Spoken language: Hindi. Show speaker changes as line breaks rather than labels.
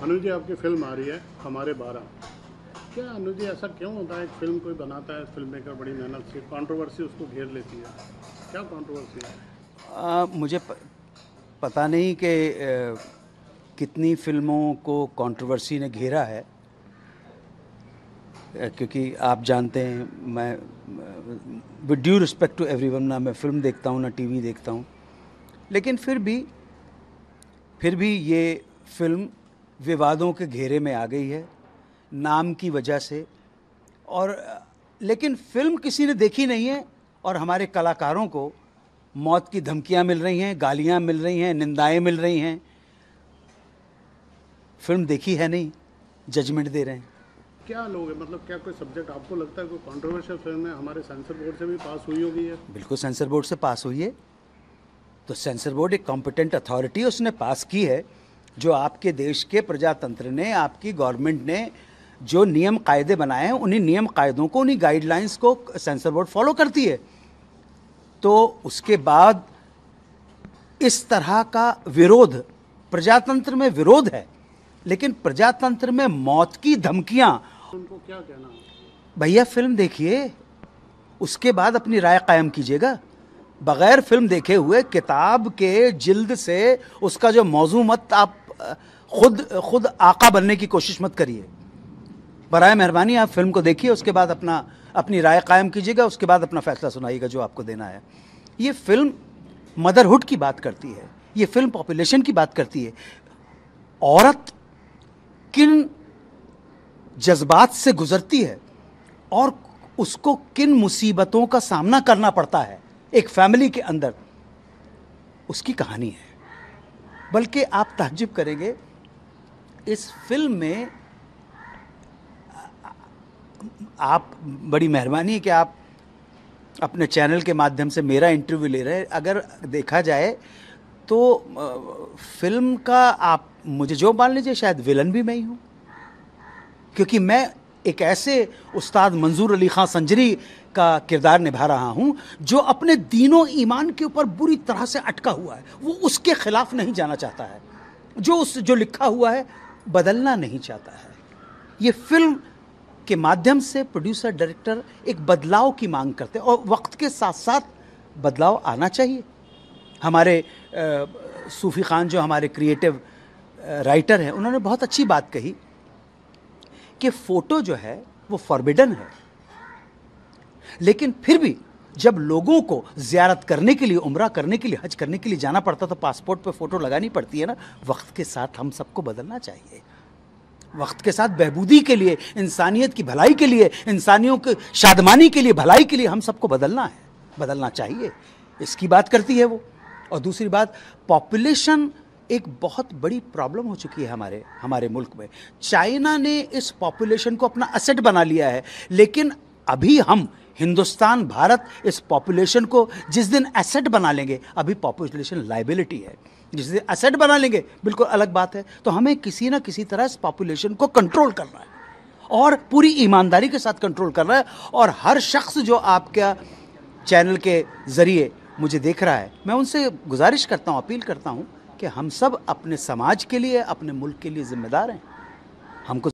अनुज जी आपकी फिल्म आ रही है हमारे बारह क्या अनुज जी ऐसा क्यों होता है फिल्म कोई बनाता है फिल्म मेकर बड़ी मेहनत से कंट्रोवर्सी उसको घेर लेती है क्या कंट्रोवर्सी है
आ, मुझे प, पता नहीं कि कितनी फिल्मों को कंट्रोवर्सी ने घेरा है क्योंकि आप जानते हैं मैं with due respect to every ना मैं फिल्म देखता हूँ ना टीवी देखता हूँ लेकिन फिर भी फिर भी ये फिल्म विवादों के घेरे में आ गई है नाम की वजह से और लेकिन फिल्म किसी ने देखी नहीं है और हमारे कलाकारों को मौत की धमकियां मिल रही हैं गालियां मिल रही हैं निंदाएं मिल रही हैं फिल्म देखी है नहीं जजमेंट दे रहे हैं
क्या लोग है मतलब क्या कोई सब्जेक्ट आपको लगता है कोई कंट्रोवर्शियल फिल्म है हमारे सेंसर बोर्ड से भी पास हुई होगी है
बिल्कुल सेंसर बोर्ड से पास हुई है तो सेंसर बोर्ड एक कॉम्पिटेंट अथॉरिटी उसने पास की है जो आपके देश के प्रजातंत्र ने आपकी गवर्नमेंट ने जो नियम कायदे बनाए हैं उन्हीं नियम कायदों को उन्हीं गाइडलाइंस को सेंसर बोर्ड फॉलो करती है तो उसके बाद इस तरह का विरोध प्रजातंत्र में विरोध है लेकिन प्रजातंत्र में मौत की धमकियां उनको क्या कहना भैया फिल्म देखिए उसके बाद अपनी राय कायम कीजिएगा बगैर फिल्म देखे हुए किताब के जिल्द से उसका जो मौजू मत आप खुद खुद आका बनने की कोशिश मत करिए बर मेहरबानी आप फिल्म को देखिए उसके बाद अपना अपनी राय कायम कीजिएगा उसके बाद अपना फैसला सुनाइएगा जो आपको देना है ये फिल्म मदरहुड की बात करती है ये फिल्म पॉपुलेशन की बात करती है औरत किन जज्बात से गुजरती है और उसको किन मुसीबतों का सामना करना पड़ता है एक फैमिली के अंदर उसकी कहानी है बल्कि आप तहजिब करेंगे इस फिल्म में आप बड़ी मेहरबानी है कि आप अपने चैनल के माध्यम से मेरा इंटरव्यू ले रहे हैं अगर देखा जाए तो फिल्म का आप मुझे जो मान लीजिए शायद विलन भी मैं ही हूँ क्योंकि मैं एक ऐसे उस्ताद मंजूर अली खां संजरी का किरदार निभा रहा हूँ जो अपने दीनों ईमान के ऊपर बुरी तरह से अटका हुआ है वो उसके खिलाफ नहीं जाना चाहता है जो उस जो लिखा हुआ है बदलना नहीं चाहता है ये फिल्म के माध्यम से प्रोड्यूसर डायरेक्टर एक बदलाव की मांग करते हैं और वक्त के साथ साथ बदलाव आना चाहिए हमारे आ, सूफ़ी खान जो हमारे क्रिएटिव राइटर हैं उन्होंने बहुत अच्छी बात कही कि फोटो जो है वो फॉरबिडन है लेकिन फिर भी जब लोगों को जियारत करने के लिए उम्र करने के लिए हज करने के लिए जाना पड़ता तो पासपोर्ट पे फ़ोटो लगानी पड़ती है ना वक्त के साथ हम सबको बदलना चाहिए वक्त के साथ बहबूदी के लिए इंसानियत की भलाई के लिए इंसानियों के शादमानी के लिए भलाई के लिए हम सबको बदलना है बदलना चाहिए इसकी बात करती है वो और दूसरी बात पॉपुलेशन एक बहुत बड़ी प्रॉब्लम हो चुकी है हमारे हमारे मुल्क में चाइना ने इस पॉपुलेशन को अपना असेट बना लिया है लेकिन अभी हम हिंदुस्तान भारत इस पॉपुलेशन को जिस दिन एसेट बना लेंगे अभी पॉपुलेशन लाइबिलिटी है जिस दिन एसेट बना लेंगे बिल्कुल अलग बात है तो हमें किसी ना किसी तरह इस पॉपुलेशन को कंट्रोल करना है और पूरी ईमानदारी के साथ कंट्रोल करना है और हर शख्स जो आपका चैनल के ज़रिए मुझे देख रहा है मैं उनसे गुजारिश करता हूँ अपील करता हूँ कि हम सब अपने समाज के लिए अपने मुल्क के लिए ज़िम्मेदार हैं हमको